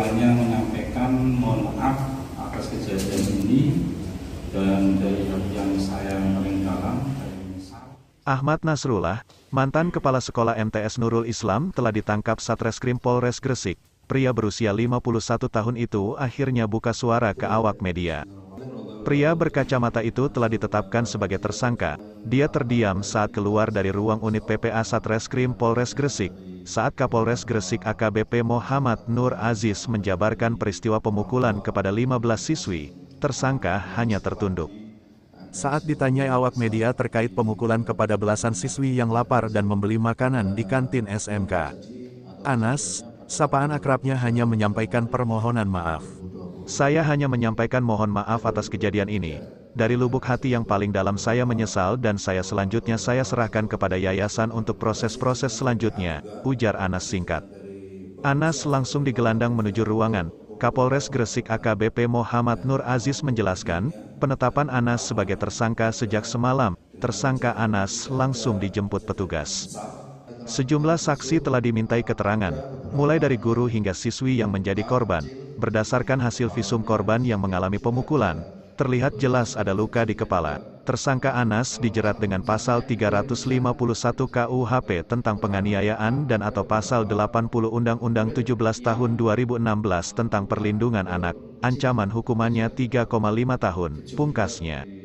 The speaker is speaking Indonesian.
hanya menyampaikan mohon maaf atas kejadian ini dan dari hati yang saya paling dalam Ahmad Nasrullah, mantan kepala sekolah MTS Nurul Islam telah ditangkap Satreskrim Polres Gresik. Pria berusia 51 tahun itu akhirnya buka suara ke awak media. Pria berkacamata itu telah ditetapkan sebagai tersangka. Dia terdiam saat keluar dari ruang unit PPA Satreskrim Polres Gresik, saat Kapolres Gresik AKBP Muhammad Nur Aziz menjabarkan peristiwa pemukulan kepada 15 siswi, tersangka hanya tertunduk. Saat ditanyai awak media terkait pemukulan kepada belasan siswi yang lapar dan membeli makanan di kantin SMK, Anas, sapaan akrabnya hanya menyampaikan permohonan maaf. Saya hanya menyampaikan mohon maaf atas kejadian ini, dari lubuk hati yang paling dalam saya menyesal dan saya selanjutnya saya serahkan kepada yayasan untuk proses-proses selanjutnya, ujar Anas singkat. Anas langsung digelandang menuju ruangan, Kapolres Gresik AKBP Muhammad Nur Aziz menjelaskan, penetapan Anas sebagai tersangka sejak semalam, tersangka Anas langsung dijemput petugas. Sejumlah saksi telah dimintai keterangan, mulai dari guru hingga siswi yang menjadi korban, berdasarkan hasil visum korban yang mengalami pemukulan, Terlihat jelas ada luka di kepala. Tersangka Anas dijerat dengan pasal 351 KUHP tentang penganiayaan dan atau pasal 80 Undang-Undang 17 tahun 2016 tentang perlindungan anak. Ancaman hukumannya 3,5 tahun, pungkasnya.